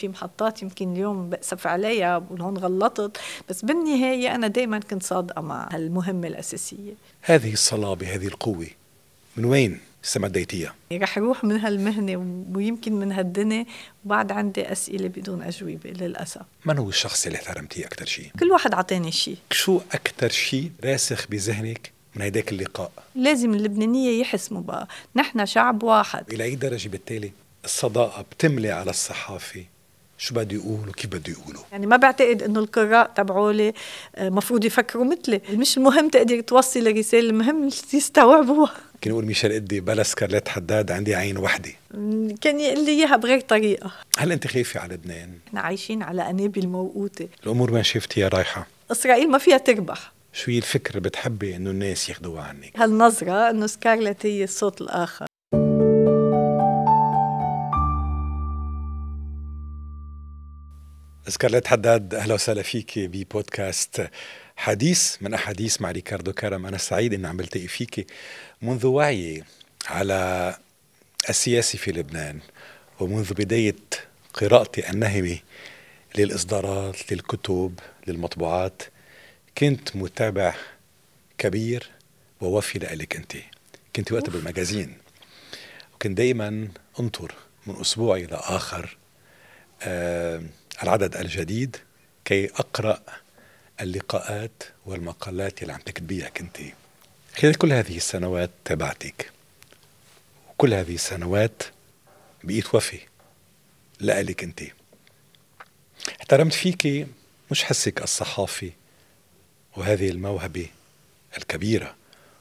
في محطات يمكن اليوم بأسف عليها وهون غلطت بس بالنهاية أنا دائما كنت صادقة مع هالمهمة الأساسية هذه الصلابة هذه القوة من وين استمديتيها؟ رح روح من هالمهنة ويمكن من هالدنيا وبعد عندي أسئلة بدون أجوبة للأسف من هو الشخص اللي احترمتيه أكثر شيء؟ كل واحد عطاني شيء شو أكثر شيء راسخ بذهنك من هيداك اللقاء؟ لازم اللبنانية يحسموا بقى نحن شعب واحد إلى أي درجة بالتالي الصداقة بتملي على الصحافة شو بده يقول وكيف بده يقوله يعني ما بعتقد انه القراء تبعولي آه، مفروض يفكروا مثلي مش المهم تقدر توصل الرساله المهم يستوعبوها كان يقول ميشيل قدي بلا سكارليت حداد عندي عين وحده كان يقول لي اياها بغير طريقه هل انت خايفه على لبنان احنا عايشين على انابي موقوته الامور ما شفتيها رايحه اسرائيل ما فيها تربح شو هي الفكرة اللي بتحبي انه الناس ياخذوها عنك؟ هالنظرة انه سكارلت هي الصوت الاخر سكارليت حداد اهلا وسهلا فيك ببودكاست حديث من احاديث مع ريكاردو كرم انا سعيد اني عم بلتقي فيك منذ وعيي على السياسي في لبنان ومنذ بدايه قراءتي النهمه للاصدارات للكتب للمطبوعات كنت متابع كبير ووفي لك انت كنت وقتها بالمجازين وكنت دائما انطر من اسبوع الى اخر آه العدد الجديد كي أقرأ اللقاءات والمقالات اللي عم تكتبيها كنت خلال كل هذه السنوات تابعتك وكل هذه السنوات بقيت وفي لألك أنت احترمت فيك مش حسك الصحافي وهذه الموهبة الكبيرة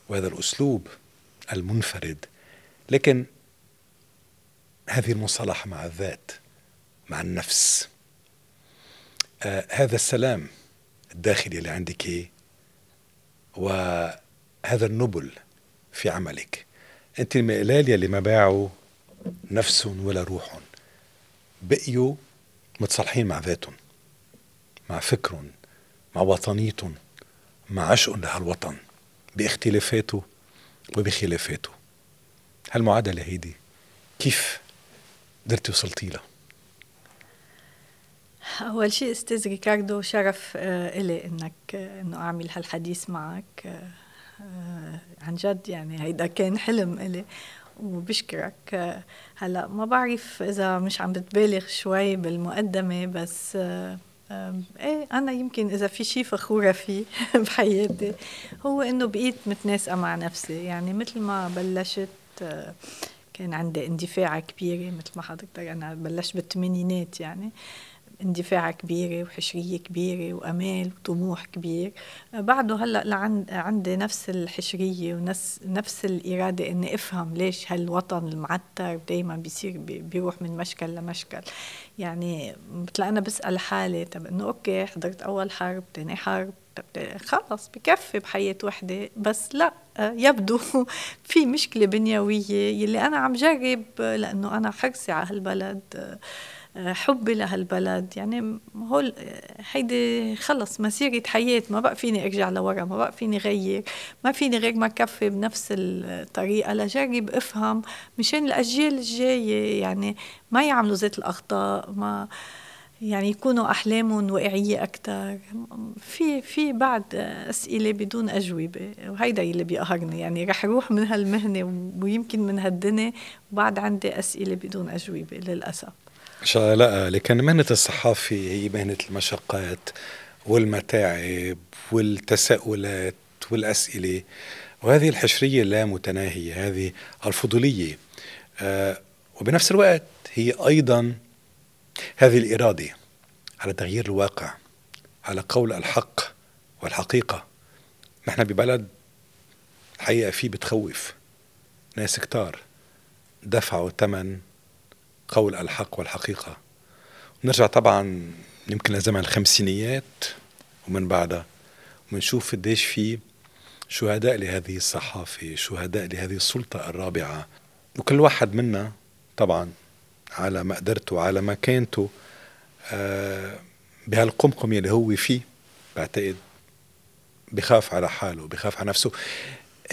وهذا الأسلوب المنفرد لكن هذه المصالحة مع الذات مع النفس آه، هذا السلام الداخلي اللي عندك وهذا النبل في عملك انت المقلال يلي ما باعوا نفس ولا روح بقيوا متصالحين مع ذاتهم مع فكرهم مع وطنيتهم مع عشقهم لهالوطن باختلافاته وبخلافاته هالمعادلة هيدي كيف قدرتي وصلتي لها أول شيء أستاذ ريكاردو شرف آه، إلي أنك آه، أنه أعمل هالحديث معك آه، عن جد يعني هيدا كان حلم إلي وبشكرك هلا ما بعرف إذا مش عم بتبالغ شوي بالمقدمة بس ايه انا يمكن اذا في شيء فخوره فيه بحياتي هو انه بقيت متناسقه مع نفسي يعني مثل ما بلشت كان عندي اندفاعة كبيرة مثل ما حضرتك أنا بلشت بالثمانينات يعني اندفاع كبيرة وحشرية كبيرة وأمال وطموح كبير بعده هلأ لعند عندي نفس الحشرية ونفس الإرادة إني أفهم ليش هالوطن المعتر دايما بيصير بيروح من مشكل لمشكل يعني مثل أنا بسأل حالي طب إنه أوكي حضرت أول حرب تاني حرب خلص بكفي بحياة وحدة بس لا يبدو في مشكلة بنيوية يلي أنا عم جرب لأنه أنا حرصي على هالبلد حبي لهالبلد يعني هول هيدي خلص مسيرة حياة ما بقى فيني أرجع لورا ما بقى فيني غير ما فيني غير ما كفي بنفس الطريقة لجرب أفهم مشان الأجيال الجاية يعني ما يعملوا ذات الأخطاء ما يعني يكونوا احلامهم واقعيه اكثر في في بعد اسئله بدون اجوبه وهيدا اللي بيقهرني يعني رح اروح من هالمهنه ويمكن من هالدنيا وبعد عندي اسئله بدون اجوبه للاسف ان شاء الله لكن مهنه الصحافي هي مهنه المشقات والمتاعب والتساؤلات والاسئله وهذه الحشريه لا متناهيه هذه الفضوليه آه وبنفس الوقت هي ايضا هذه الاراده على تغيير الواقع على قول الحق والحقيقه نحن ببلد الحقيقه فيه بتخوف ناس كتار دفعوا ثمن قول الحق والحقيقة نرجع طبعا يمكن لزمن الخمسينيات ومن بعدها ونشوف قديش في شهداء لهذه الصحافة شهداء لهذه السلطة الرابعة وكل واحد منا طبعا على مقدرته على مكانته آه بهالقمقم يلي هو فيه بعتقد بخاف على حاله بخاف على نفسه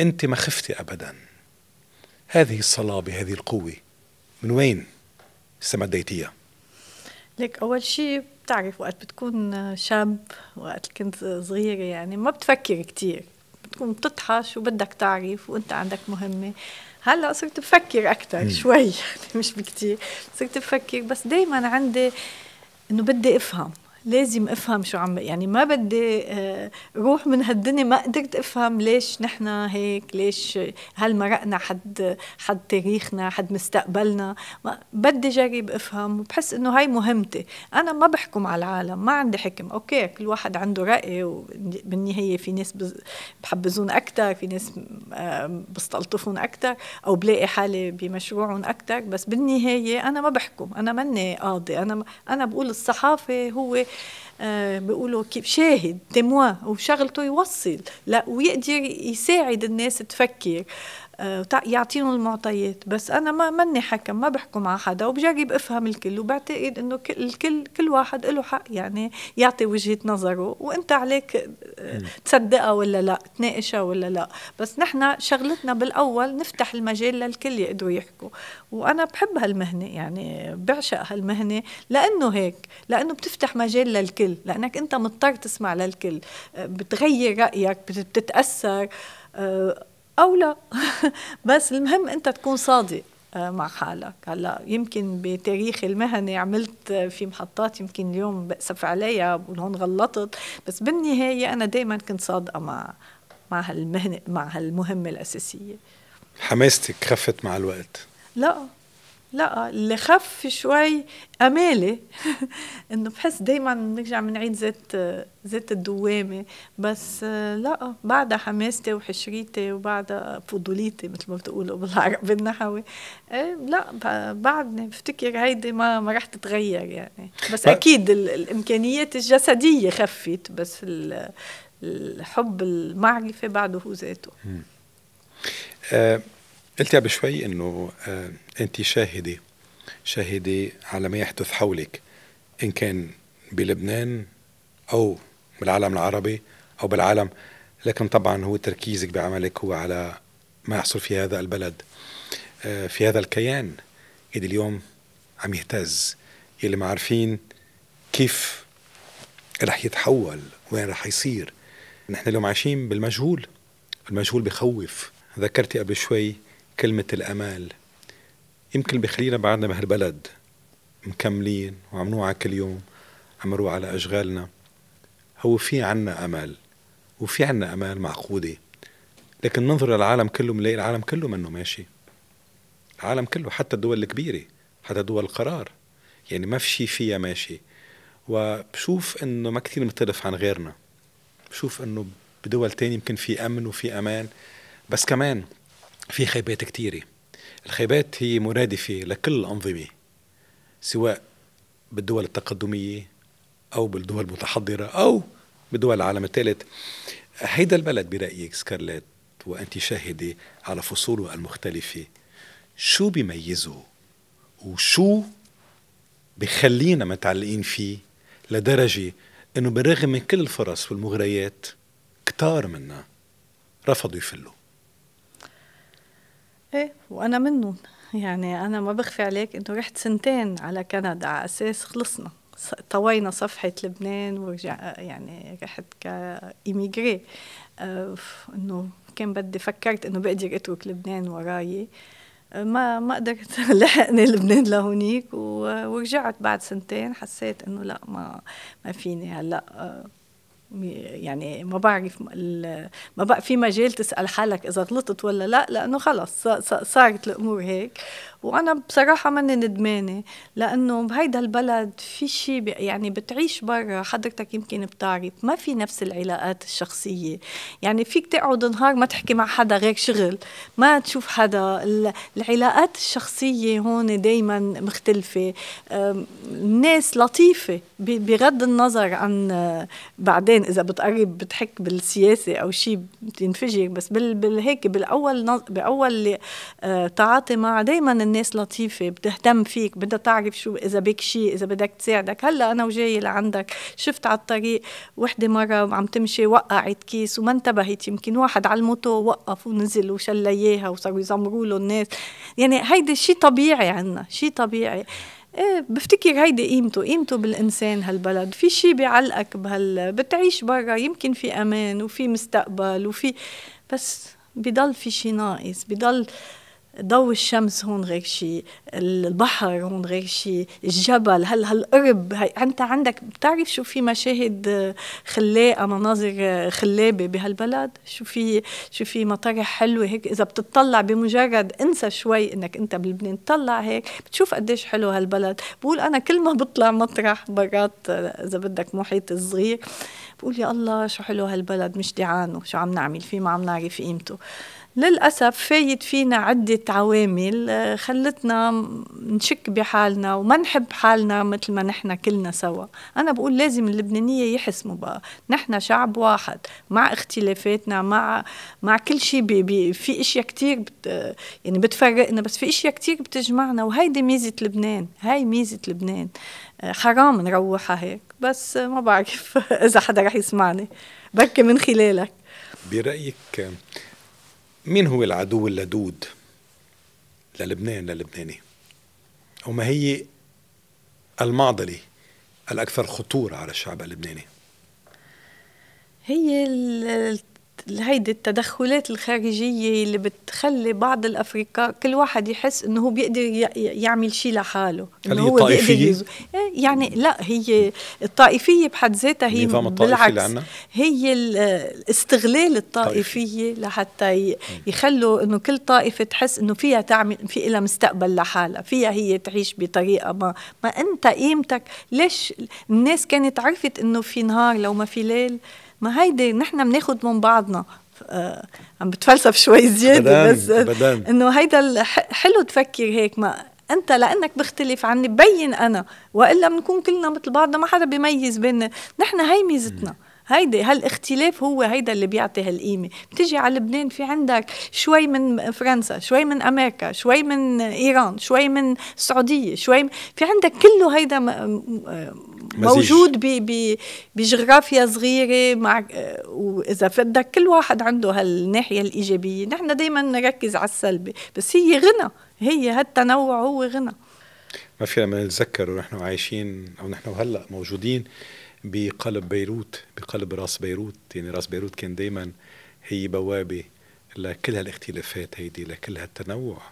انت ما خفتي ابدا هذه الصلابه هذه القوه من وين السمه لك اول شيء بتعرف وقت بتكون شاب وقت كنت صغيره يعني ما بتفكر كتير بتكون بتطحش وبدك تعرف وانت عندك مهمه هلا صرت بفكر اكثر شوي يعني مش بكثير صرت بفكر بس دائما عندي انه بدي افهم لازم افهم شو عم يعني ما بدي آه، روح من هالدنيا ما قدرت افهم ليش نحن هيك ليش هل مرقنا حد حد تاريخنا حد مستقبلنا ما بدي جرب افهم وبحس انه هاي مهمتي انا ما بحكم على العالم ما عندي حكم اوكي كل واحد عنده راي وبالنهايه في ناس بحبزون اكثر في ناس آه، بستلطفون اكثر او بلاقي حالي بمشروعهم اكثر بس بالنهايه انا ما بحكم انا ماني قاضي انا انا بقول الصحافه هو آه، بيقولوا كيف شاهد تموا وشغلته يوصل لا ويقدر يساعد الناس تفكر آه، يعطيهم المعطيات بس انا ما مني حكم ما بحكم على حدا وبجرب افهم الكل وبعتقد انه الكل كل واحد له حق يعني يعطي وجهه نظره وانت عليك آه، تصدقها ولا لا تناقشها ولا لا بس نحن شغلتنا بالاول نفتح المجال للكل يقدروا يحكوا وانا بحب هالمهنه يعني بعشق هالمهنه لانه هيك لانه بتفتح مجال للكل لانك انت مضطر تسمع للكل آه، بتغير رايك بتتاثر او لا بس المهم انت تكون صادق آه، مع حالك هلا يمكن بتاريخ المهنه عملت في محطات يمكن اليوم بأسف عليها بقول هون غلطت بس بالنهايه انا دائما كنت صادقه مع مع هالمهنه مع هالمهمه الاساسيه حماستك خفت مع الوقت لا لا اللي خف شوي امالي انه بحس دايما بنرجع بنعيد زيت زيت الدوامه بس لا بعدها حماستي وحشريتي وبعدها فضوليتي مثل ما بتقولوا بالعربي النحوي إيه، لا بعدني بفتكر هيدي ما ما رح تتغير يعني بس اكيد الامكانيات الجسديه خفت بس الحب المعرفه بعده هو ذاته قلت قبل شوي انه آه انت شاهده شاهده على ما يحدث حولك ان كان بلبنان او بالعالم العربي او بالعالم لكن طبعا هو تركيزك بعملك هو على ما يحصل في هذا البلد آه في هذا الكيان اللي اليوم عم يهتز اللي ما عارفين كيف رح يتحول وين رح يصير نحن اليوم عايشين بالمجهول المجهول بخوف ذكرتي قبل شوي كلمة الأمال يمكن بخلينا بعدنا بهالبلد مكملين وعم نوعى كل يوم عم نروح على أشغالنا هو في عنا أمل وفي عنا أمال معقودة لكن ننظر للعالم كله بنلاقي العالم كله منه ماشي العالم كله حتى الدول الكبيرة حتى دول القرار يعني ما في شيء فيها ماشي وبشوف انه ما كثير مختلف عن غيرنا بشوف انه بدول تانية يمكن في امن وفي امان بس كمان في خيبات كتيرة الخيبات هي مرادفة لكل الأنظمة سواء بالدول التقدمية أو بالدول المتحضرة أو بدول العالم الثالث هيدا البلد برأيك سكارلات وأنت شاهدة على فصوله المختلفة شو بيميزه وشو بخلينا متعلقين فيه لدرجة أنه بالرغم من كل الفرص والمغريات كتار منا رفضوا يفلوا ايه وانا منهم يعني انا ما بخفي عليك انه رحت سنتين على كندا على اساس خلصنا طوينا صفحة لبنان ورجع يعني رحت كإيميغري آه، انه كان بدي فكرت انه بقدر اترك لبنان وراي آه، ما ما قدرت لحقني لبنان لهونيك ورجعت بعد سنتين حسيت انه لا ما ما فيني هلا آه، يعني ما بعرف ما بقى في مجال تسال حالك اذا غلطت ولا لا لانه خلص صارت الامور هيك وانا بصراحه ماني ندمانه لانه بهيدا البلد في شيء يعني بتعيش برا حضرتك يمكن بتعرف ما في نفس العلاقات الشخصيه يعني فيك تقعد نهار ما تحكي مع حدا غير شغل ما تشوف حدا العلاقات الشخصيه هون دائما مختلفه الناس لطيفه بغض النظر عن بعدين اذا بتقرب بتحك بالسياسه او شيء بتنفجر بس بالهيك بالاول باول أه، تعاطي مع دائما الناس لطيفه بتهتم فيك بدها تعرف شو اذا بك شيء اذا بدك تساعدك هلا انا وجايه لعندك شفت على الطريق وحده مره عم تمشي وقعت كيس وما انتبهت يمكن واحد على الموتو وقف ونزل وشلى اياها وصاروا يزمروا له الناس يعني هيدا شيء طبيعي عنا شيء طبيعي ايه بفتكر هيدي قيمته قيمته بالانسان هالبلد في شيء بيعلقك بهال بتعيش برا يمكن في امان وفي مستقبل وفي بس بضل في شيء ناقص بضل ضو الشمس هون غير شيء البحر هون غير شيء الجبل هل هالقرب انت عندك بتعرف شو في مشاهد آه، خلاقه مناظر آه، خلابه بهالبلد شو في شو في مطارح حلوه هيك اذا بتطلع بمجرد انسى شوي انك انت بلبنان طلع هيك بتشوف قديش حلو هالبلد بقول انا كل ما بطلع مطرح برات آه، اذا بدك محيط صغير بقول يا الله شو حلو هالبلد مش دعانه شو عم نعمل فيه ما عم نعرف قيمته للأسف فايت فينا عدة عوامل آه، خلتنا نشك بحالنا وما نحب حالنا مثل ما نحن كلنا سوا أنا بقول لازم اللبنانية يحسموا بقى نحن شعب واحد مع اختلافاتنا مع مع كل شيء بي بي في اشياء كتير بت يعني بتفرقنا بس في اشياء كتير بتجمعنا وهيدي ميزة لبنان هاي ميزة لبنان آه، حرام نروحها هيك بس ما بعرف إذا حدا رح يسمعني بركي من خلالك برأيك مين هو العدو اللدود للبنان للبناني وما هي المعضلة الأكثر خطورة على الشعب اللبناني هي هيدي التدخلات الخارجية اللي بتخلي بعض الأفريقاء كل واحد يحس إنه هو بيقدر يعمل شيء لحاله إنه هو طائفية؟ إيه، يعني لا هي الطائفية بحد ذاتها هي بالعكس هي الاستغلال الطائفية لحتى يخلوا إنه كل طائفة تحس إنه فيها تعمل في لها مستقبل لحالها فيها هي تعيش بطريقة ما ما أنت قيمتك ليش الناس كانت عرفت إنه في نهار لو ما في ليل ما هيدي نحن بناخذ من بعضنا آه عم بتفلسف شوي زياده بس انه هيدا حلو تفكر هيك ما انت لانك بختلف عني بين انا والا بنكون كلنا مثل بعضنا ما حدا بيميز بيننا نحن هي ميزتنا م. هيدي هالاختلاف هو هيدا اللي بيعطي هالقيمه بتيجي على لبنان في عندك شوي من فرنسا شوي من امريكا شوي من ايران شوي من السعوديه شوي من... في عندك كله هيدا موجود بجغرافيا صغيره مع واذا بدك كل واحد عنده هالناحيه الايجابيه نحن دائما نركز على السلبي بس هي غنى هي هالتنوع هو غنى ما فينا ما نتذكر ونحن عايشين او نحن هلا موجودين بقلب بيروت بقلب راس بيروت يعني راس بيروت كان دائما هي بوابة لكل هالاختلافات هيدي لكل هالتنوع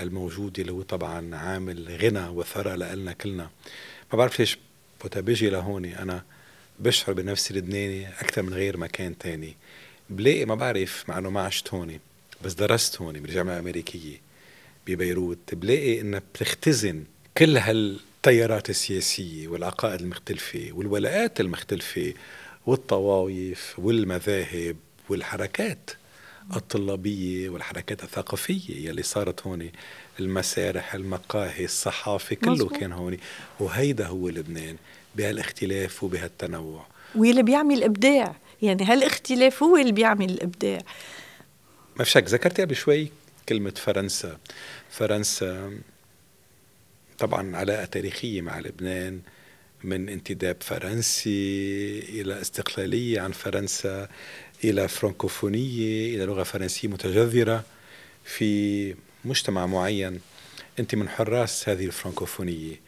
الموجود اللي هو طبعا عامل غنى وثرى لنا كلنا ما بعرف ليش وقت بيجي لهون انا بشعر بنفسي لبناني اكثر من غير مكان تاني بلاقي ما بعرف مع انه ما عشت هون بس درست هون بالجامعه الامريكيه ببيروت بلاقي انها بتختزن كل هال التيارات السياسية والعقائد المختلفة والولاءات المختلفة والطوائف والمذاهب والحركات الطلابية والحركات الثقافية يلي صارت هون المسارح المقاهي الصحافة كله مزبوط. كان هون وهيدا هو لبنان بهالاختلاف وبهالتنوع واللي بيعمل إبداع يعني هالاختلاف هو اللي بيعمل الإبداع ما في شك ذكرتي قبل شوي كلمة فرنسا فرنسا طبعا علاقه تاريخيه مع لبنان من انتداب فرنسي الى استقلاليه عن فرنسا الى فرانكوفونيه الى لغه فرنسيه متجذره في مجتمع معين انت من حراس هذه الفرانكوفونيه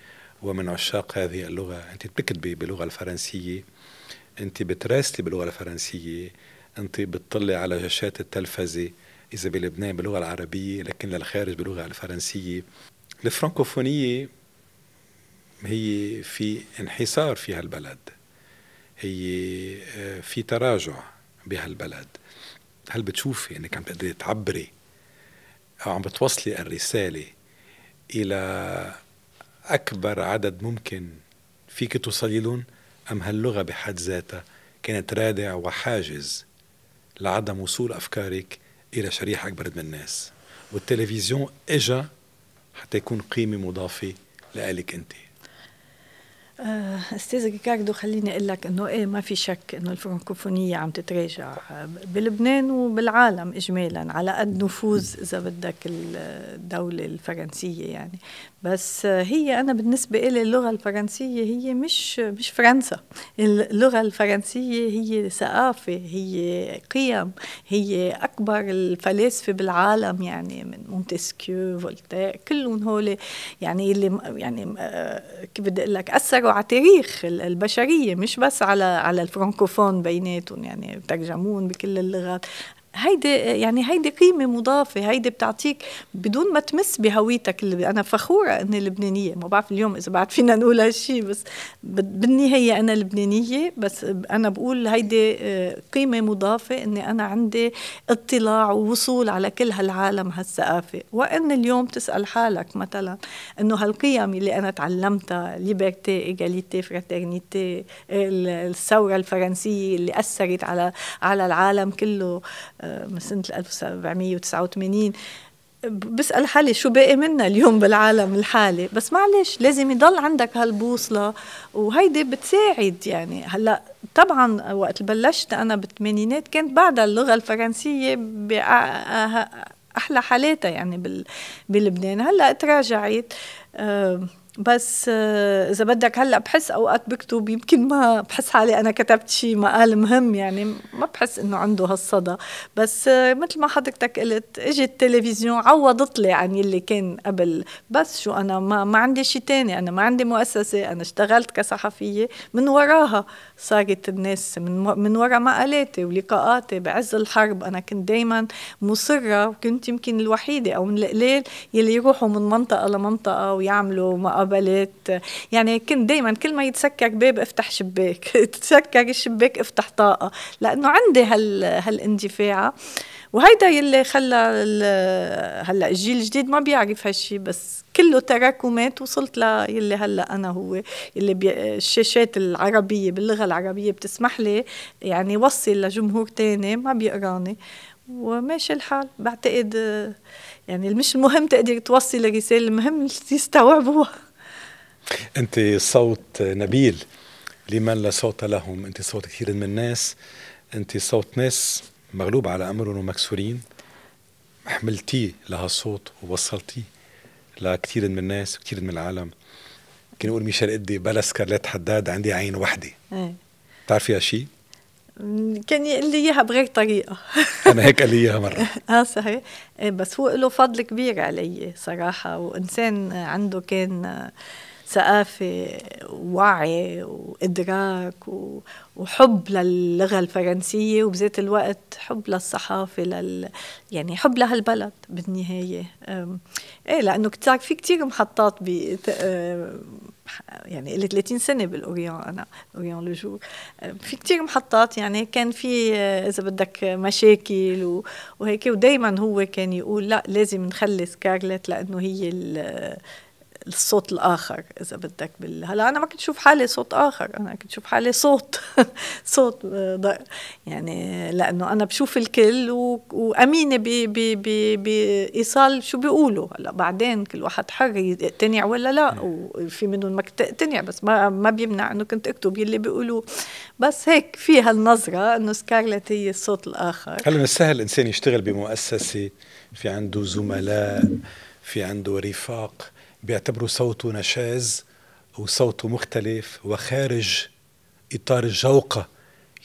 ومن عشاق هذه اللغه انت بتكتبي باللغه الفرنسيه انت بتراسلي باللغه الفرنسيه انت بتطلع على شاشات التلفزه اذا بلبنان باللغه العربيه لكن للخارج باللغه الفرنسيه الفرنكوفونية هي في انحسار في هالبلد هي آه، في تراجع بهالبلد هل بتشوفي انك عم تقدري تعبري او عم بتوصلي الرسالة الى اكبر عدد ممكن فيك توصلي لهم ام هاللغة بحد ذاتها كانت رادع وحاجز لعدم وصول افكارك الى شريحة اكبر من الناس والتلفزيون اجا حتى يكون قيمة مضافة لإلك أنت آه، استاذ ريكاردو خليني اقول لك انه ايه ما في شك انه الفرنكوفونيه عم تتراجع آه، بلبنان وبالعالم اجمالا على قد نفوذ اذا بدك الدوله الفرنسيه يعني بس هي انا بالنسبه لي اللغه الفرنسيه هي مش مش فرنسا اللغه الفرنسيه هي ثقافه هي قيم هي اكبر الفلاسفه بالعالم يعني من مونتسكيو فولتير كلهم هول يعني اللي يعني آه، كيف بدي اقول لك اثروا بيدوروا على تاريخ البشريه مش بس على على الفرنكوفون بيناتهم يعني بترجمون بكل اللغات هيدي يعني هيدي قيمه مضافه هيدي بتعطيك بدون ما تمس بهويتك اللي انا فخوره اني لبنانيه ما بعرف اليوم اذا بعد فينا نقول هالشيء بس بالنهايه انا لبنانيه بس انا بقول هيدي آه، قيمه مضافه اني انا عندي اطلاع ووصول على كل هالعالم هالثقافه وان اليوم تسال حالك مثلا انه هالقيم اللي انا تعلمتها ليبرتي ايجاليتي فراترنيتي الثوره الفرنسيه اللي اثرت على على العالم كله من سنه 1789 بسأل حالي شو باقي منا اليوم بالعالم الحالي بس معلش لازم يضل عندك هالبوصلة وهيدي بتساعد يعني هلا طبعا وقت بلشت أنا بالثمانينات كانت بعدها اللغة الفرنسية بأحلى حالاتها يعني بلبنان هلا تراجعت أه بس آه، اذا بدك هلا بحس اوقات بكتب يمكن ما بحس حالي انا كتبت شيء مقال مهم يعني ما بحس انه عنده هالصدى بس آه، مثل ما حضرتك قلت اجت التلفزيون عوضت لي عن يلي كان قبل بس شو انا ما ما عندي شيء تاني انا ما عندي مؤسسه انا اشتغلت كصحفيه من وراها صارت الناس من من وراء مقالاتي ولقاءاتي بعز الحرب انا كنت دائما مصره وكنت يمكن الوحيده او من القليل يلي يروحوا من منطقه لمنطقه ويعملوا مقابلات يعني كنت دائما كل ما يتسكر باب افتح شباك تسكر الشباك افتح طاقه لانه عندي هال هالاندفاعه وهيدا يلي خلى هلا الجيل الجديد ما بيعرف هالشي بس كله تراكمات وصلت للي هلا انا هو اللي بي الشاشات العربيه باللغه العربيه بتسمح لي يعني وصل لجمهور تاني ما بيقراني وماشي الحال بعتقد يعني مش المهم تقدر توصل الرساله المهم يستوعبوها انت صوت نبيل لمن لا صوت لهم انت صوت كثير من الناس انت صوت ناس مغلوب على أمرهم ومكسورين حملتيه لهالصوت ووصلتيه لكثير من الناس وكثير من العالم كان يقول ميشيل قدي بلا سكارلات حداد عندي عين وحده ايه بتعرفي هالشيء؟ كان يقول لي اياها بغير طريقه انا هيك قال لي اياها مره اه صحيح إيه، بس هو له فضل كبير علي صراحه وانسان عنده كان ثقافة ووعي وإدراك وحب للغة الفرنسية وبذات الوقت حب للصحافة لل... يعني حب لهالبلد بالنهاية إيه لأنه كتير في كتير محطات ب يعني لي 30 سنه بالاوريون انا اوريون لو جور في كتير محطات يعني كان في اذا بدك مشاكل وهيك ودائما هو كان يقول لا لازم نخلي سكارلت لانه هي الصوت الاخر اذا بدك بال... هلا انا ما كنت اشوف حالي صوت اخر انا كنت اشوف حالي صوت صوت يعني لانه انا بشوف الكل و... وامينه ب... ب... ب... بايصال شو بيقولوا هلا بعدين كل واحد حر يقتنع ولا لا وفي منهم ما تقتنع بس ما ما بيمنع انه كنت اكتب يلي بيقولوه بس هيك في هالنظره انه سكارلت هي الصوت الاخر هلا من السهل الانسان يشتغل بمؤسسه في عنده زملاء في عنده رفاق بيعتبروا صوته نشاز وصوته مختلف وخارج اطار الجوقه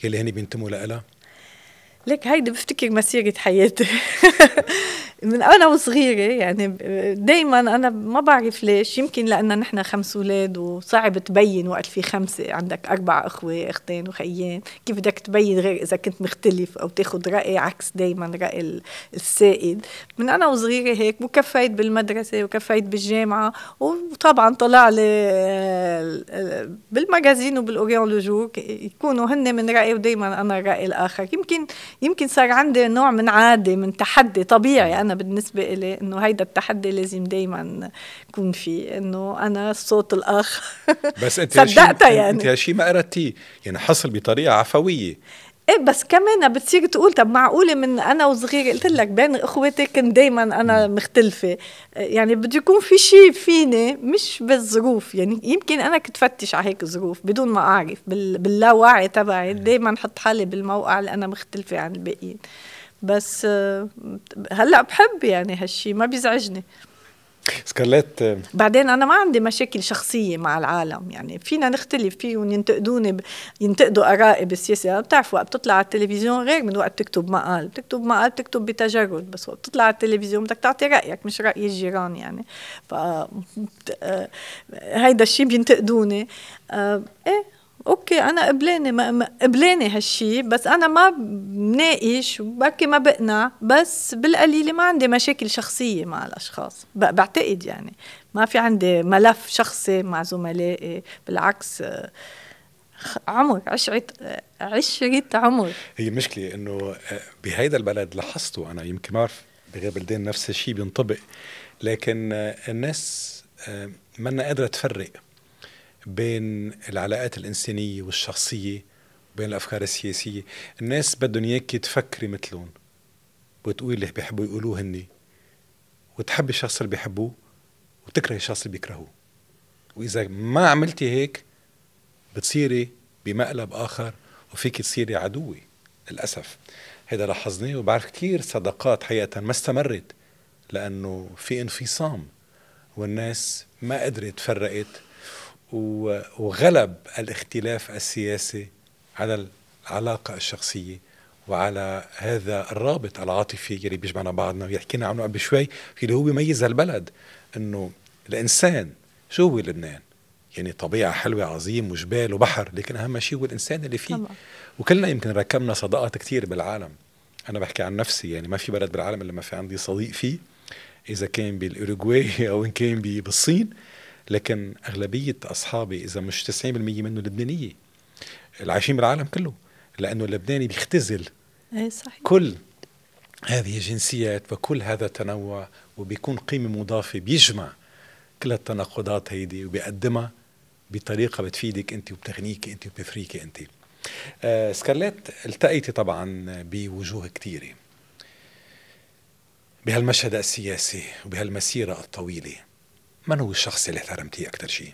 يلي هن بينتموا لها لك هيدي بفتكر مسيرة حياتي من انا وصغيره يعني دائما انا ما بعرف ليش يمكن لان نحن خمس اولاد وصعب تبين وقت في خمسه عندك اربع اخوه اختين وخيين كيف بدك تبين غير اذا كنت مختلف او تاخذ راي عكس دائما راي السائد من انا وصغيره هيك وكفيت بالمدرسه وكفيت بالجامعه وطبعا طلع لي آه، بالمجازين وبالاوريون لوجور يكونوا هن من رايي ودائما انا الراي الاخر يمكن يمكن صار عندي نوع من عاده من تحدي طبيعي انا بالنسبه لي انه هيدا التحدي لازم دائما يكون فيه انه انا الصوت الاخر بس انت صدقتها يعني انت هالشيء ما قرأتيه يعني حصل بطريقه عفويه ايه بس كمان بتصير تقول طب معقوله من انا وصغيره قلت لك بين اخواتي كنت دائما انا مختلفه يعني بده يكون في شيء فيني مش بالظروف يعني يمكن انا كنت فتش على هيك ظروف بدون ما اعرف باللاوعي تبعي دائما حط حالي بالموقع اللي انا مختلفه عن الباقيين بس هلا بحب يعني هالشي ما بيزعجني سكارليت بعدين انا ما عندي مشاكل شخصيه مع العالم يعني فينا نختلف فيه وينتقدوني ب... ينتقدوا ارائي بالسياسه بتعرفوا وقت بتطلع على التلفزيون غير من وقت تكتب مقال بتكتب مقال بتكتب بتجرد بس وقت بتطلع على التلفزيون بدك تعطي رايك مش راي الجيران يعني ف هيدا الشيء بينتقدوني آه، ايه اوكي انا قبلانه قبلانه هالشي بس انا ما بناقش وبكي ما بقنع بس بالقليله ما عندي مشاكل شخصيه مع الاشخاص بعتقد يعني ما في عندي ملف شخصي مع زملائي بالعكس عمر عشرة عشرة عمر هي المشكلة انه آه، بهيدا البلد لاحظته انا يمكن ما بعرف بغير بلدان نفس الشيء بينطبق لكن آه، الناس آه، منا قادرة تفرق بين العلاقات الإنسانية والشخصية وبين الأفكار السياسية الناس بدهم إياك تفكري مثلهم وتقولي اللي بيحبوا يقولوه هني وتحبي الشخص اللي بيحبوه وتكرهي الشخص اللي بيكرهوه وإذا ما عملتي هيك بتصيري بمقلب آخر وفيك تصيري عدوة للأسف هذا لاحظناه وبعرف كثير صداقات حقيقة ما استمرت لأنه في انفصام والناس ما قدرت فرقت وغلب الاختلاف السياسي على العلاقة الشخصية وعلى هذا الرابط العاطفي اللي بيجمعنا بعضنا ويحكينا عنه قبل شوي اللي هو بيميز هالبلد انه الانسان شو هو لبنان يعني طبيعة حلوة عظيم وجبال وبحر لكن أهم شيء هو الإنسان اللي فيه طبعا. وكلنا يمكن ركبنا صداقات كثير بالعالم أنا بحكي عن نفسي يعني ما في بلد بالعالم إلا ما في عندي صديق فيه إذا كان بالأوروغواي أو إن كان بالصين لكن أغلبية أصحابي إذا مش 90% منه لبنانية العايشين بالعالم كله لأنه اللبناني بيختزل أي صحيح. كل هذه الجنسيات وكل هذا التنوع وبيكون قيمة مضافة بيجمع كل التناقضات هيدي وبيقدمها بطريقة بتفيدك أنت وبتغنيك أنت وبتفريك أنت آه سكارلات التقيتي طبعا بوجوه كثيره بهالمشهد السياسي وبهالمسيرة الطويلة من هو الشخص اللي احترمتيه أكثر شيء؟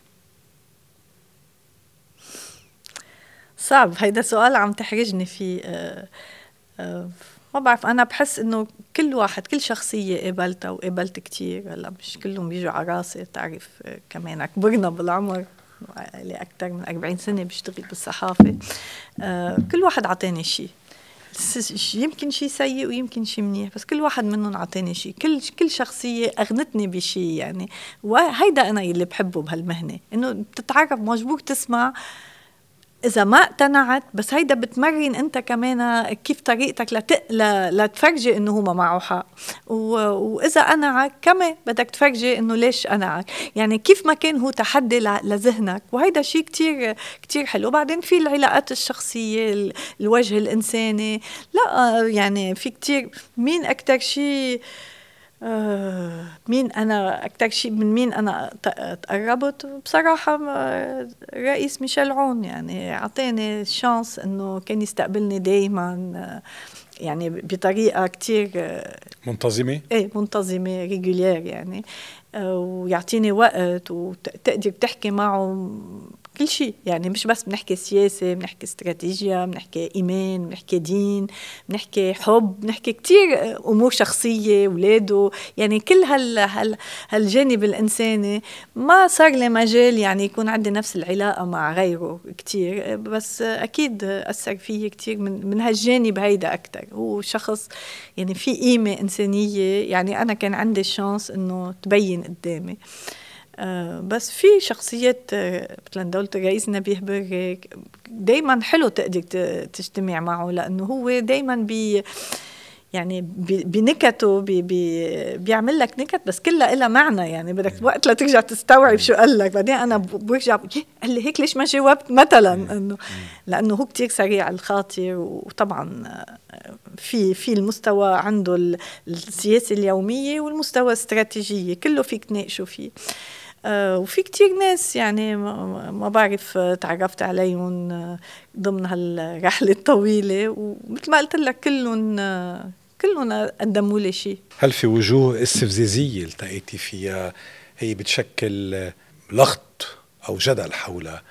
صعب هيدا سؤال عم تحرجني فيه آه، آه، ما بعرف انا بحس انه كل واحد كل شخصيه قابلتها وقابلت كثير هلا مش كلهم بيجوا على راسي تعرف آه، كمان كبرنا بالعمر لي اكثر من 40 سنه بشتغل بالصحافه كل واحد عطاني شيء يمكن شيء سيء ويمكن شيء منيح بس كل واحد منهم عطاني شيء كل كل شخصيه اغنتني بشيء يعني وهيدا انا اللي بحبه بهالمهنه انه بتتعرف مجبور تسمع اذا ما اقتنعت بس هيدا بتمرن انت كمان كيف طريقتك لتق... ل... لتفرجي انه هو معه حق و... واذا قنعك كمان بدك تفرجي انه ليش قنعك يعني كيف ما كان هو تحدي ل... لذهنك وهيدا شيء كتير كتير حلو وبعدين في العلاقات الشخصيه ال... الوجه الانساني لا يعني في كتير مين اكثر شيء آه، مين انا اكثر شيء من مين انا تقربت بصراحه آه، رئيس ميشيل عون يعني اعطاني الشانس انه كان يستقبلني دائما آه، يعني بطريقه كثير منتظمه ايه منتظمه ريجولير يعني ويعطيني وقت وتقدر تحكي معه كل شيء يعني مش بس بنحكي سياسة بنحكي استراتيجية بنحكي إيمان بنحكي دين بنحكي حب بنحكي كتير أمور شخصية ولاده يعني كل هال هال هالجانب الإنساني ما صار لي مجال يعني يكون عندي نفس العلاقة مع غيره كتير بس أكيد أثر فيه كتير من, من هالجانب هيدا أكتر هو شخص يعني في قيمة إنسانية يعني أنا كان عندي الشانس إنه تبين قدامي آه، بس في شخصيات آه، مثلا دولة الرئيس نبيه بري دايما حلو تقدر تجتمع معه لأنه هو دايما بي يعني بنكته بي بي بيعمل لك نكت بس كلها لها معنى يعني بدك وقت لترجع تستوعب شو قال لك بعدين انا برجع إيه، قال لي هيك ليش ما جاوبت مثلا انه لانه هو كتير سريع الخاطر وطبعا آه، في في المستوى عنده السياسه اليوميه والمستوى الاستراتيجيه كله فيك تناقشه فيه آه، وفي كتير ناس يعني ما بعرف آه، تعرفت عليهم آه، ضمن هالرحلة الطويلة ومثل ما قلت لك كلهم كلهم قدموا لي شيء هل في وجوه استفزازية التقيتي فيها هي بتشكل لغط أو جدل حولها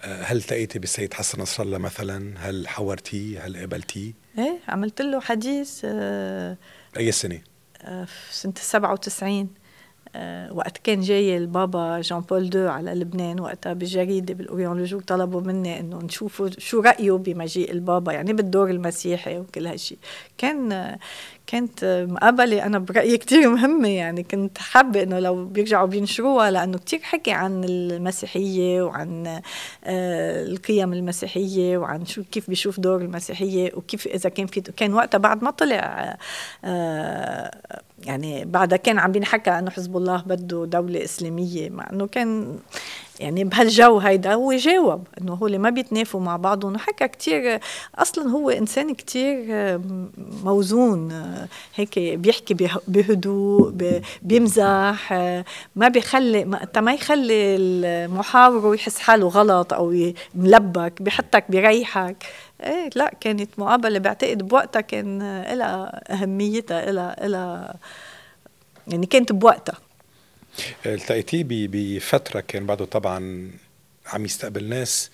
هل التقيتي بالسيد حسن نصر الله مثلا هل حورتيه هل قابلتيه ايه عملت له حديث آه اي سنه آه في سنه 97 آه، وقت كان جاي البابا جان بول دو على لبنان وقتها بالجريدة بالأوريون لوجو طلبوا مني إنه نشوفوا شو رأيه بمجيء البابا يعني بالدور المسيحي وكل هالشيء كان آه، كانت مقابلة أنا برأيي كتير مهمة يعني كنت حابة إنه لو بيرجعوا بينشروها لأنه كتير حكي عن المسيحية وعن آه، القيم المسيحية وعن شو كيف بيشوف دور المسيحية وكيف إذا كان في كان وقتها بعد ما طلع آه، يعني بعدها كان عم بينحكى إنه حزب الله بده دولة إسلامية مع إنه كان يعني بهالجو هيدا هو جاوب انه هو اللي ما بيتنافوا مع بعضهم وحكى كثير اصلا هو انسان كثير موزون هيك بيحكي بهدوء بيمزح ما بيخلي ما, ما يخلي المحاور يحس حاله غلط او ملبك بحطك بريحك ايه لا كانت مقابله بعتقد بوقتها كان لها اهميتها لها لها يعني كانت بوقتها التقيتيه بفتره كان بعده طبعا عم يستقبل ناس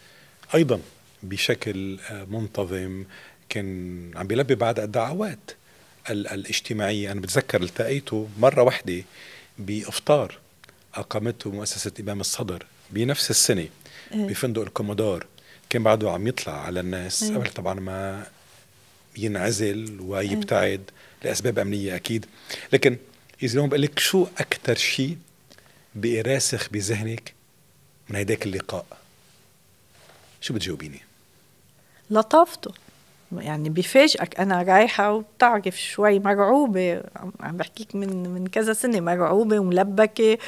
ايضا بشكل آه، منتظم كان عم بيلبي بعض الدعوات الاجتماعيه انا بتذكر التقيته مره واحده بافطار اقامته مؤسسه امام الصدر بنفس السنه إيه. بفندق الكومودور كان بعده عم يطلع على الناس إيه. قبل طبعا ما ينعزل ويبتعد إيه. لاسباب امنيه اكيد لكن اذا بقول لك شو اكثر شيء بقي راسخ بذهنك من هيداك اللقاء شو بتجاوبيني؟ لطافته يعني بيفاجئك انا رايحه وبتعرف شوي مرعوبه عم بحكيك من من كذا سنه مرعوبه وملبكه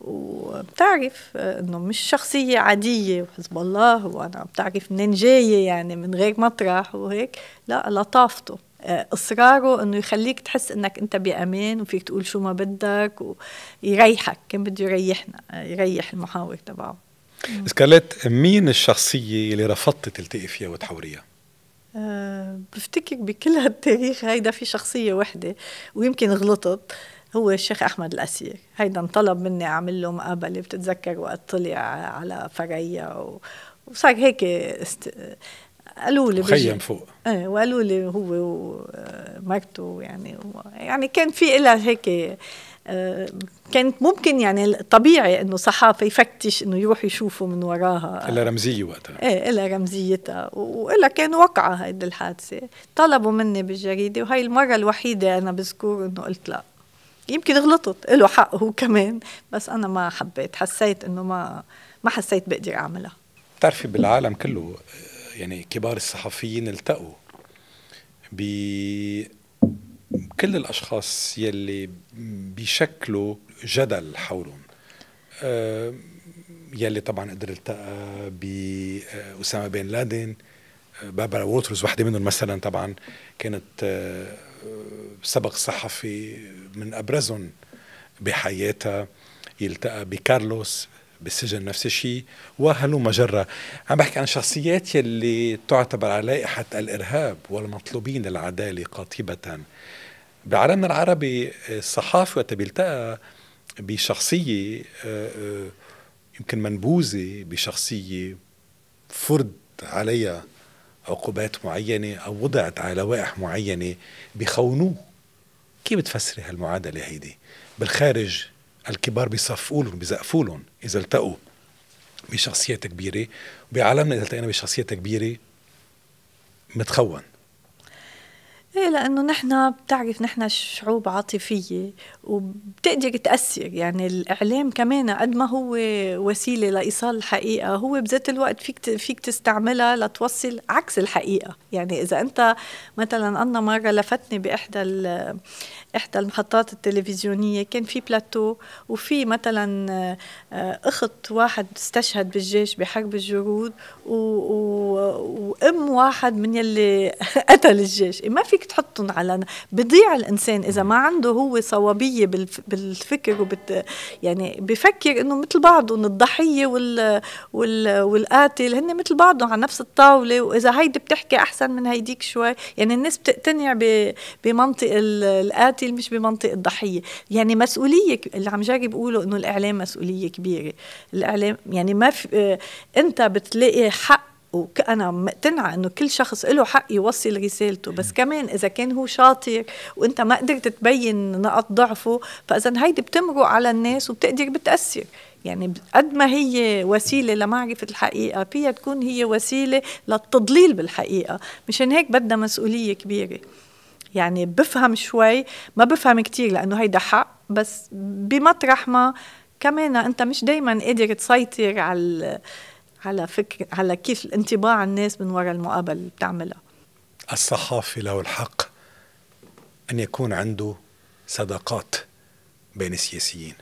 وبتعرف انه مش شخصيه عاديه وحزب الله وانا بتعرف منين جايه يعني من غير مطرح وهيك لا لطافته آه، اصراره انه يخليك تحس انك انت بامان وفيك تقول شو ما بدك ويريحك كان بده يريحنا آه، يريح المحاور تبعه اسكاليت مين الشخصية اللي رفضت تلتقي فيها وتحوريها؟ أه بفتكر بكل هالتاريخ هيدا في شخصية وحدة ويمكن غلطت هو الشيخ أحمد الأسير هيدا انطلب مني أعمل له مقابلة بتتذكر وقت طلع على فريا وصار هيك است... قالوا لي مخيم فوق ايه وقالوا لي هو ومرته يعني يعني كان في لها هيك آه، كانت ممكن يعني طبيعي انه صحافه يفتش انه يروح يشوفه من وراها إلا رمزية وقتها ايه إلا رمزيتها وإلا كان وقعة هيدي الحادثة طلبوا مني بالجريدة وهي المرة الوحيدة أنا بذكر إنه قلت لأ يمكن غلطت له حق هو كمان بس أنا ما حبيت حسيت إنه ما ما حسيت بقدر أعملها بتعرفي بالعالم كله يعني كبار الصحفيين التقوا بكل الاشخاص يلي بيشكلوا جدل حولهم آه، يلي طبعا قدر التقى باسامه آه، بن لادن آه، باربرا ووترز وحده منهم مثلا طبعا كانت سبق صحفي من ابرزهم بحياتها يلتقى بكارلوس بالسجن نفس الشيء وهلو جرة عم بحكي عن شخصيات يلي تعتبر على لائحة الإرهاب والمطلوبين العدالة قاطبة بعالمنا العربي الصحافي وقت بيلتقى بشخصية آه، آه، يمكن منبوذة بشخصية فرض عليها عقوبات معينة أو وضعت على لوائح معينة بخونوه كيف بتفسري هالمعادلة هيدي بالخارج الكبار بيصفقوا لهم بيزقفوا لهم اذا التقوا بشخصيات كبيره وبعالمنا اذا التقينا بشخصيات كبيره متخون ايه لانه نحن بتعرف نحن شعوب عاطفيه وبتقدر تاثر يعني الاعلام كمان قد ما هو وسيله لايصال الحقيقه هو بذات الوقت فيك فيك تستعملها لتوصل عكس الحقيقه يعني اذا انت مثلا انا مره لفتني باحدى احدى المحطات التلفزيونيه كان في بلاتو وفي مثلا آه، اخت واحد استشهد بالجيش بحرب الجرود و... و... وام واحد من يلي قتل الجيش ما فيك فيك تحطهم على بضيع الانسان اذا ما عنده هو صوابيه بالفكر وبت يعني بفكر انه مثل بعضهم الضحيه وال... وال... والقاتل هن مثل بعضهم على نفس الطاوله واذا هيدي بتحكي احسن من هيديك شوي يعني الناس بتقتنع بمنطق القاتل مش بمنطق الضحيه يعني مسؤوليه اللي عم جرب بقوله انه الاعلام مسؤوليه كبيره الاعلام يعني ما في... إيه، انت بتلاقي حق وانا مقتنعه انه كل شخص له حق يوصل رسالته بس كمان اذا كان هو شاطر وانت ما قدرت تبين نقط ضعفه فاذا هيدي بتمرق على الناس وبتقدر بتاثر يعني قد ما هي وسيلة لمعرفة الحقيقة فيها تكون هي وسيلة للتضليل بالحقيقة مشان هيك بدها مسؤولية كبيرة يعني بفهم شوي ما بفهم كتير لأنه هيدا حق بس بمطرح ما كمان أنت مش دايما قادر تسيطر على على فكر على كيف انطباع الناس من وراء المقابله اللي بتعملها الصحافي له الحق ان يكون عنده صداقات بين السياسيين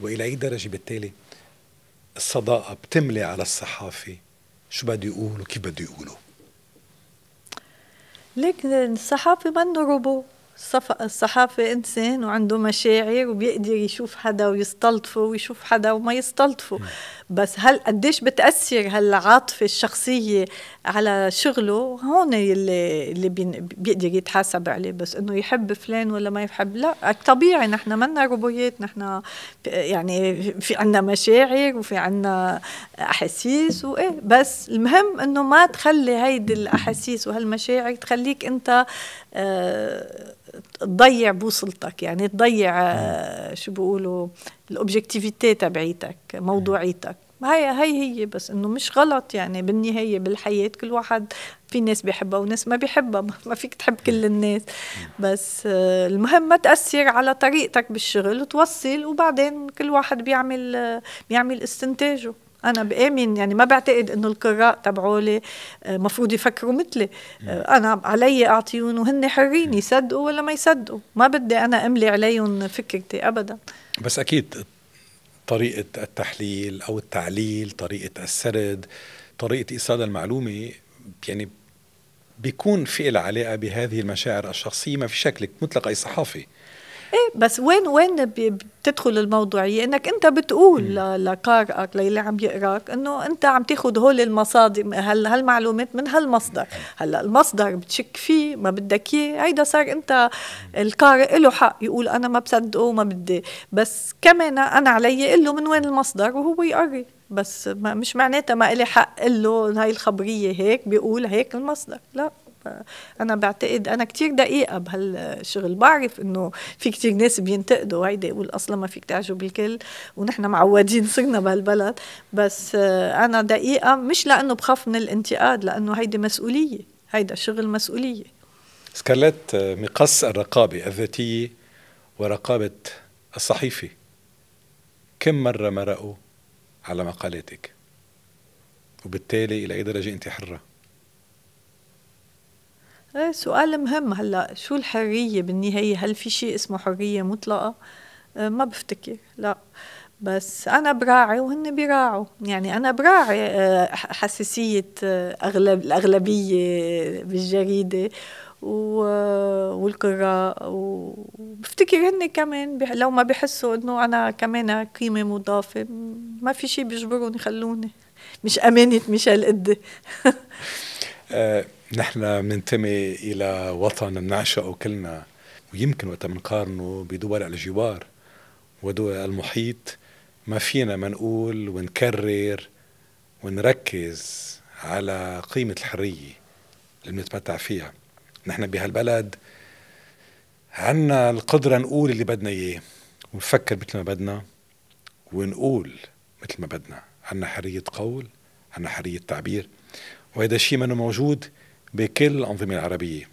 والى اي درجه بالتالي الصداقه بتملي على الصحافي شو بده يقول وكيف بده يقوله لكن الصحافي منه روبوت الصحافي إنسان وعنده مشاعر وبيقدر يشوف حدا ويستلطفه ويشوف حدا وما يستلطفه بس هل قديش بتأثر هالعاطفة الشخصية على شغله هون اللي, اللي بيقدر يتحاسب عليه بس إنه يحب فلان ولا ما يحب لا طبيعي نحن منا روبويات نحن يعني في عنا مشاعر وفي عنا أحاسيس وإيه بس المهم إنه ما تخلي هيدي الأحاسيس وهالمشاعر تخليك أنت آه تضيع بوصلتك يعني تضيع آه، شو بيقولوا الاوبجكتيفيتي تبعيتك موضوعيتك هاي هي هي بس انه مش غلط يعني بالنهايه بالحياه كل واحد في ناس بيحبها وناس ما بيحبها ما فيك تحب كل الناس بس آه، المهم ما تاثر على طريقتك بالشغل وتوصل وبعدين كل واحد بيعمل آه، بيعمل استنتاجه انا بامن يعني ما بعتقد انه القراء تبعولي آه، مفروض يفكروا مثلي آه، انا علي اعطيهم وهن حرين يصدقوا ولا ما يصدقوا ما بدي انا املي عليهم فكرتي ابدا بس اكيد طريقه التحليل او التعليل طريقه السرد طريقه ايصال المعلومه يعني بيكون في علاقه بهذه المشاعر الشخصيه ما في شكلك مطلق اي صحافي ايه بس وين وين بتدخل الموضوعيه انك انت بتقول لقارئك للي عم يقراك انه انت عم تاخذ هول المصادر هل هالمعلومات من هالمصدر هلا المصدر بتشك فيه ما بدك اياه هيدا صار انت القارئ له حق يقول انا ما بصدقه وما بدي بس كمان انا علي اقول له من وين المصدر وهو يقري بس ما مش معناتها ما إلي حق اقول له هاي الخبريه هيك بيقول هيك المصدر لا انا بعتقد انا كتير دقيقه بهالشغل بعرف انه في كتير ناس بينتقدوا هيدا يقول اصلا ما فيك تعجب الكل ونحن معودين صرنا بهالبلد بس انا دقيقه مش لانه بخاف من الانتقاد لانه هيدي مسؤوليه هيدا شغل مسؤوليه سكالات مقص الرقابه الذاتيه ورقابه الصحيفه كم مره مرقوا على مقالاتك وبالتالي الى اي درجه انت حره آه، سؤال مهم هلا شو الحرية بالنهاية هل في شيء اسمه حرية مطلقة آه، ما بفتكر لا بس أنا براعي وهن بيراعوا يعني أنا براعي آه، حساسية أغلب الأغلبية بالجريدة والقراء وبفتكر هن كمان لو ما بحسوا انه انا كمان قيمه مضافه ما في شيء بيجبرهم يخلوني مش امانه مش هالقد آه، نحن بننتمي الى وطن بنعشقه كلنا ويمكن وقت بنقارنه بدول الجوار ودول المحيط ما فينا ما نقول ونكرر ونركز على قيمة الحرية اللي بنتمتع فيها نحن بهالبلد عنا القدرة نقول اللي بدنا إياه ونفكر مثل ما بدنا ونقول مثل ما بدنا عنا حرية قول عنا حرية تعبير وهذا الشيء منه موجود بكل الأنظمة العربية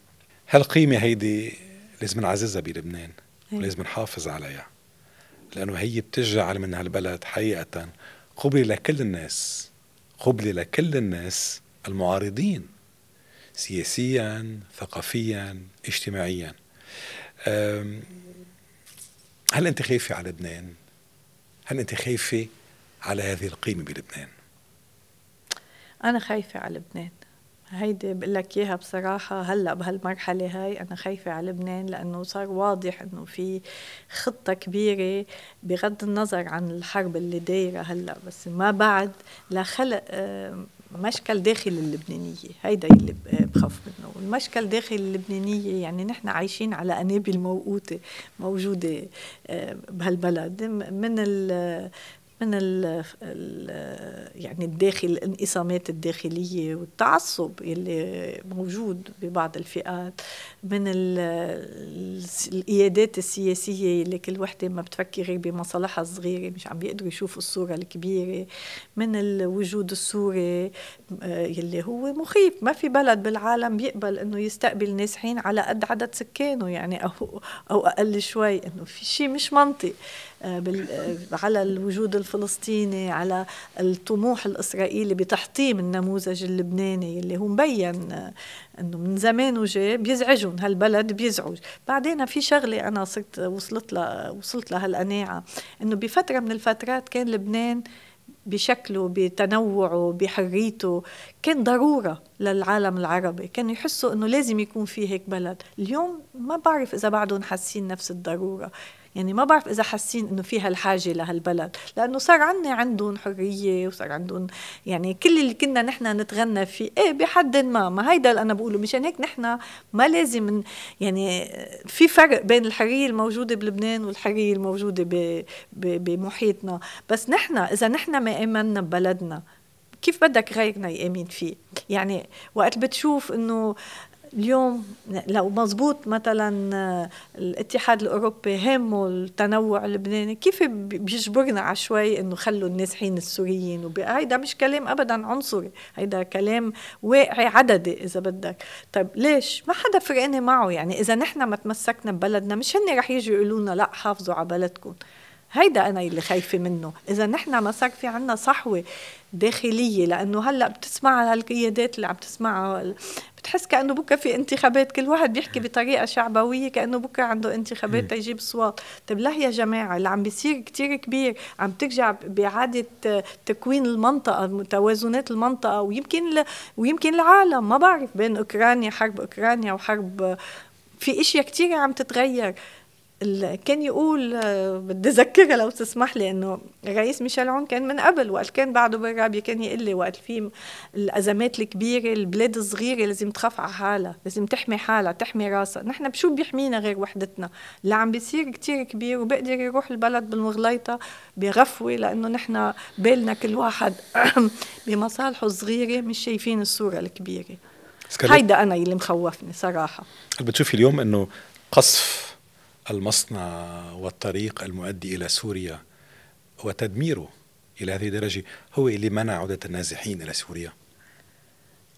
هالقيمة هيدي لازم نعززها بلبنان إيه. ولازم نحافظ عليها لأنه هي بتجعل من هالبلد حقيقة قبلة لكل الناس قبلة لكل الناس المعارضين سياسيا ثقافيا اجتماعيا هل أنت خايفة على لبنان؟ هل أنت خايفة على هذه القيمة بلبنان؟ أنا خايفة على لبنان هيدي بقول لك اياها بصراحه هلا بهالمرحله هاي انا خايفه على لبنان لانه صار واضح انه في خطه كبيره بغض النظر عن الحرب اللي دايره هلا بس ما بعد لخلق آه، مشكل داخل اللبنانيه هيدا اللي آه، بخاف منه والمشكل داخل اللبنانيه يعني نحن عايشين على انابل موقوته موجوده آه، بهالبلد من من ال ال يعني الداخل الانقسامات الداخليه والتعصب اللي موجود ببعض الفئات من القيادات السياسيه اللي كل وحده ما بتفكر غير بمصالحها الصغيره مش عم بيقدروا يشوفوا الصوره الكبيره من الوجود السوري اللي آه، هو مخيف ما في بلد بالعالم بيقبل انه يستقبل نازحين على قد عدد سكانه يعني او او اقل شوي انه في شيء مش منطقي آه، آه، على الوجود الفلسطيني على الطموح الإسرائيلي بتحطيم النموذج اللبناني اللي هو مبين آه، انه من زمان وجاء بيزعجهم هالبلد بيزعج بعدين في شغله انا صرت وصلت لها وصلت لها القناعه انه بفتره من الفترات كان لبنان بشكله بتنوعه بحريته كان ضرورة للعالم العربي كانوا يحسوا أنه لازم يكون في هيك بلد اليوم ما بعرف إذا بعدهم حاسين نفس الضرورة يعني ما بعرف اذا حاسين انه في هالحاجه لهالبلد لانه صار عنا عندهم حريه وصار عندهم يعني كل اللي كنا نحن نتغنى فيه ايه بحد ما ما هيدا اللي انا بقوله مشان هيك نحن ما لازم يعني في فرق بين الحريه الموجوده بلبنان والحريه الموجوده ب ب بمحيطنا بس نحن اذا نحن ما امنا ببلدنا كيف بدك غيرنا يامن فيه يعني وقت بتشوف انه اليوم لو مزبوط مثلا الاتحاد الاوروبي هامه التنوع اللبناني كيف بيجبرنا على شوي انه خلوا النازحين السوريين هيدا مش كلام ابدا عنصري هيدا كلام واقعي عددي اذا بدك طيب ليش ما حدا فرقاني معه يعني اذا نحن ما تمسكنا ببلدنا مش هن رح يجوا يقولوا لنا لا حافظوا على بلدكم هيدا انا اللي خايفه منه اذا نحن ما صار في عنا صحوه داخليه لانه هلا بتسمع هالقيادات اللي عم تسمعها بتحس كانه بكره في انتخابات كل واحد بيحكي بطريقه شعبويه كانه بكره عنده انتخابات تيجيب اصوات طيب لا يا جماعه اللي عم بيصير كتير كبير عم ترجع باعاده تكوين المنطقه توازنات المنطقه ويمكن ل... ويمكن العالم ما بعرف بين اوكرانيا حرب اوكرانيا وحرب في اشياء كتير عم تتغير كان يقول آه، بدي ذكرها لو تسمح لي انه الرئيس ميشيل عون كان من قبل وقت كان بعده بالرابيه كان يقول لي وقت في الازمات الكبيره البلاد الصغيره لازم تخاف على حالها لازم تحمي حالها تحمي راسها نحن بشو بيحمينا غير وحدتنا اللي عم بيصير كتير كبير وبقدر يروح البلد بالمغليطه بغفوه لانه نحن بالنا كل واحد بمصالحه الصغيره مش شايفين الصوره الكبيره هيدا انا اللي مخوفني صراحه هل بتشوفي اليوم انه قصف المصنع والطريق المؤدي إلى سوريا وتدميره إلى هذه الدرجة هو اللي منع عودة النازحين إلى سوريا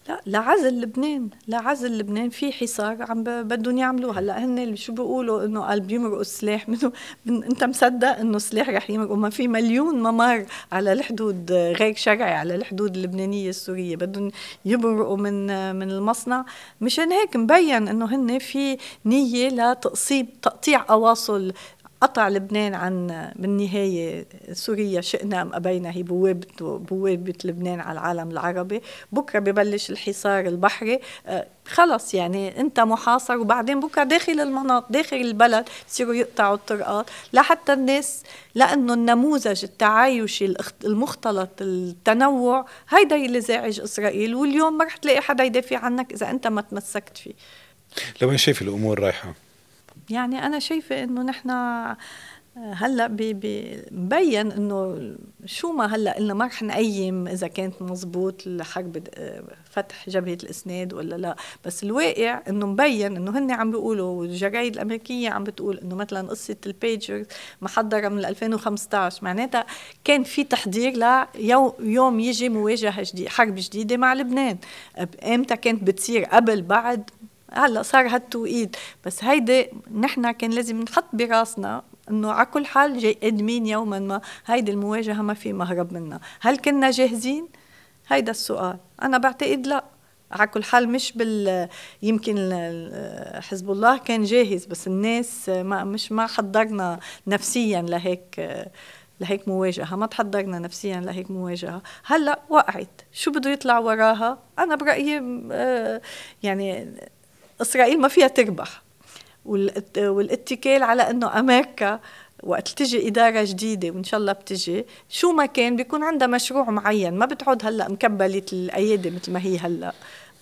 لا لعزل لبنان لعزل لبنان في حصار عم بدهم يعملوه هلا هن شو بيقولوا انه قال بيمرقوا السلاح منه من انت مصدق انه السلاح رح يمرقوا ما في مليون ممر على الحدود آه، غير شرعي على الحدود اللبنانيه السوريه بدهم يمرقوا من آه، من المصنع مشان هيك مبين انه هن في نيه لتقصيب تقطيع اواصل قطع لبنان عن بالنهاية سوريا شئنا أم أبينا هي بوابة بوابة لبنان على العالم العربي بكرة ببلش الحصار البحري آه، خلص يعني أنت محاصر وبعدين بكرة داخل المناطق داخل البلد بصيروا يقطعوا الطرقات لحتى الناس لأنه النموذج التعايشي المختلط التنوع هيدا اللي زعج إسرائيل واليوم ما رح تلاقي حدا يدافع عنك إذا أنت ما تمسكت فيه لوين شايف الأمور رايحة؟ يعني أنا شايفة إنه نحن آه، هلا مبين انه شو ما هلا قلنا ما رح نقيم اذا كانت مزبوط الحرب آه، فتح جبهه الاسناد ولا لا بس الواقع انه مبين انه هن عم بيقولوا والجرايد الامريكيه عم بتقول انه مثلا قصه البيجر محضره من 2015 معناتها كان في تحضير ليوم يجي مواجهه جديده حرب جديده مع لبنان امتى كانت بتصير قبل بعد هلا صار هالتوقيت بس هيدي نحن كان لازم نحط براسنا انه على كل حال جاي ادمين يوما ما هيدي المواجهه ما في مهرب منها هل كنا جاهزين هيدا السؤال انا بعتقد لا على كل حال مش بال يمكن حزب الله كان جاهز بس الناس ما مش ما حضرنا نفسيا لهيك لهيك مواجهه ما تحضرنا نفسيا لهيك مواجهه هلا وقعت شو بده يطلع وراها انا برايي آه، يعني اسرائيل ما فيها تربح والاتكال على انه امريكا وقت تجي إدارة جديدة وإن شاء الله بتجي شو ما كان بيكون عندها مشروع معين ما بتعود هلأ مكبلة الأيادي مثل ما هي هلأ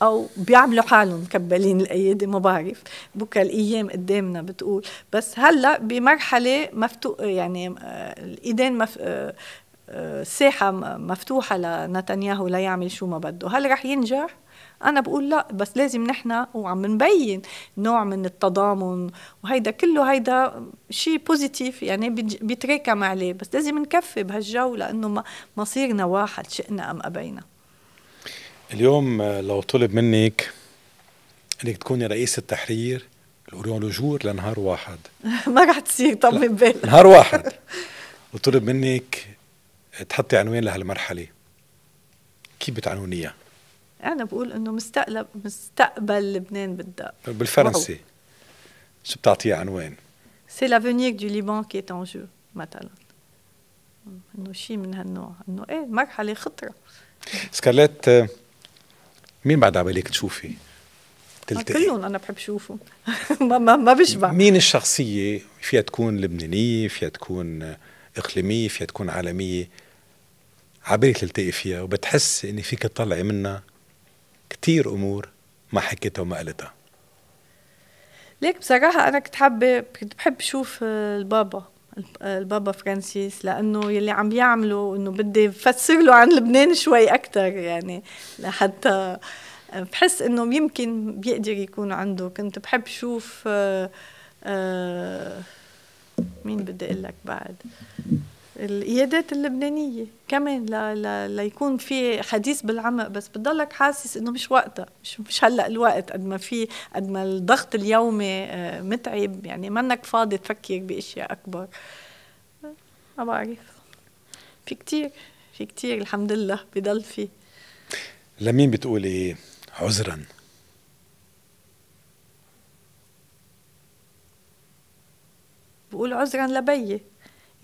او بيعملوا حالهم مكبلين الايادي ما بعرف بكره الايام قدامنا بتقول بس هلا بمرحله مفتوح يعني الايدين مف... آه، آه، ساحه مفتوحه لنتنياهو ليعمل شو ما بده هل رح ينجح انا بقول لا بس لازم نحن وعم نبين نوع من التضامن وهيدا كله هيدا شيء بوزيتيف يعني بيتراكم عليه بس لازم نكفي بهالجو لانه مصيرنا واحد شئنا ام ابينا اليوم آه، لو طلب منك انك تكوني رئيس التحرير لوجور لنهار واحد ما رح تصير من بالك نهار واحد وطلب منك تحطي عنوان لهالمرحله كيف بتعنونيها؟ انا بقول انه مستقبل مستقبل لبنان بالدق طيب، بالفرنسي شو بتعطيها عنوان؟ سي لافونيك دو ليبان كي ان جو مثلا انه شيء من هالنوع انه ايه مرحله خطره سكارليت آه، مين بعد عبالك تشوفي؟ آه، تلتقي كلهم انا بحب شوفهم ما ما, بشبع مين الشخصيه فيها تكون لبنانيه فيها تكون اقليميه فيها تكون عالميه عبالك تلتقي فيها وبتحس ان فيك تطلعي منها كتير امور ما حكيتها وما قالتها ليك بصراحة أنا كنت حابة كنت بحب شوف البابا البابا فرانسيس لأنه يلي عم يعمله إنه بدي فسر له عن لبنان شوي أكتر يعني لحتى بحس إنه يمكن بيقدر يكون عنده كنت بحب شوف آه آه مين بدي أقول لك بعد القيادات اللبنانيه كمان ليكون في حديث بالعمق بس بتضلك حاسس انه مش وقتها مش مش هلا الوقت قد ما في قد ما الضغط اليومي آه، متعب يعني منك فاضي تفكر باشياء اكبر ما بعرف في كتير في كتير الحمد لله بضل في لمين بتقولي عذرا بقول عذرا لبيي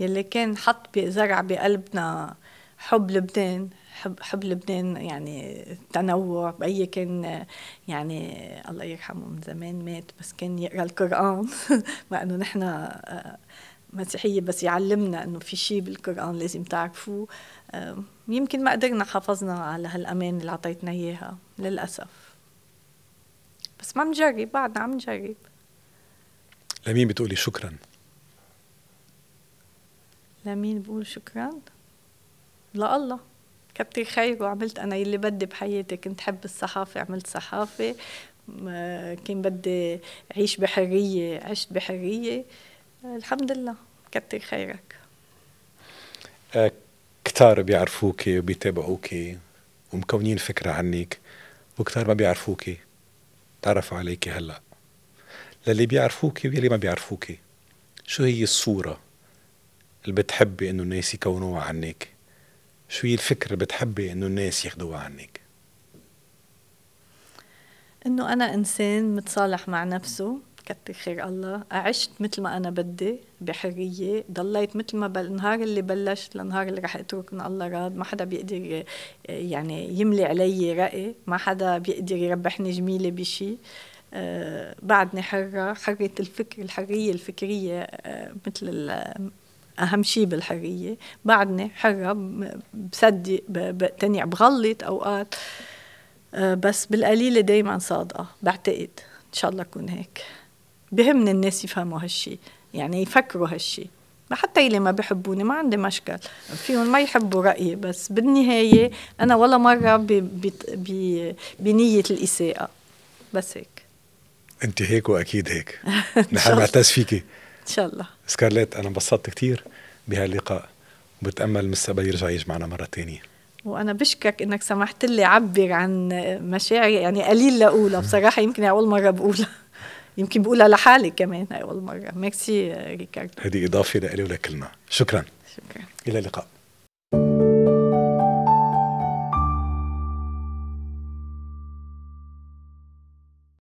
يلي كان حط زرع بقلبنا حب لبنان حب حب لبنان يعني تنوع بأي كان يعني الله يرحمه من زمان مات بس كان يقرا القرآن مع انه نحن آه، مسيحية بس يعلمنا انه في شيء بالقرآن لازم تعرفوه آه، يمكن ما قدرنا حافظنا على هالامان اللي اعطيتنا اياها للاسف بس ما عم نجرب بعدنا عم نجرب لمين بتقولي شكرا؟ لمين بقول شكرا الله كتر خير وعملت انا يلي بدي بحياتي كنت حب الصحافه عملت صحافه كان بدي اعيش بحريه عشت بحريه الحمد لله كتر خيرك أه، كتار بيعرفوك وبيتابعوك ومكونين فكرة عنك وكتار ما بيعرفوك تعرفوا عليك هلأ للي بيعرفوك واللي ما بيعرفوك شو هي الصورة اللي بتحبي انه الناس يكونوها عنك شو هي الفكره اللي بتحبي انه الناس ياخدوها عنك انه انا انسان متصالح مع نفسه كتر خير الله عشت مثل ما انا بدي بحريه ضليت مثل ما بل... النهار اللي بلشت للنهار اللي رح اترك ان الله راد ما حدا بيقدر يعني يملي علي راي ما حدا بيقدر يربحني جميله بشي آه بعدني حرة حرة الفكر الحرية الفكرية آه مثل اهم شيء بالحريه بعدني حره بصدق بقتنع بغلط اوقات آه، بس بالقليله دائما صادقه بعتقد ان شاء الله اكون هيك بهمني الناس يفهموا هالشي يعني يفكروا هالشي حتى اللي ما بحبوني ما عندي مشكل فيهم ما يحبوا رأيي بس بالنهاية أنا ولا مرة بي بي بي بنية الإساءة بس هيك أنت هيك وأكيد هيك نحن نعتز فيكي ان شاء الله سكارليت انا انبسطت كثير بهاللقاء وبتامل مستقبل يرجع يجي معنا مره ثانيه وانا بشكرك انك سمحت لي اعبر عن مشاعري يعني قليل لاقولها بصراحه يمكن اول مره بقولها يمكن بقولها لحالي كمان اول مره ميرسي آه، ريكاردو هذه اضافه لإلي ولكلنا شكرا شكرا الى اللقاء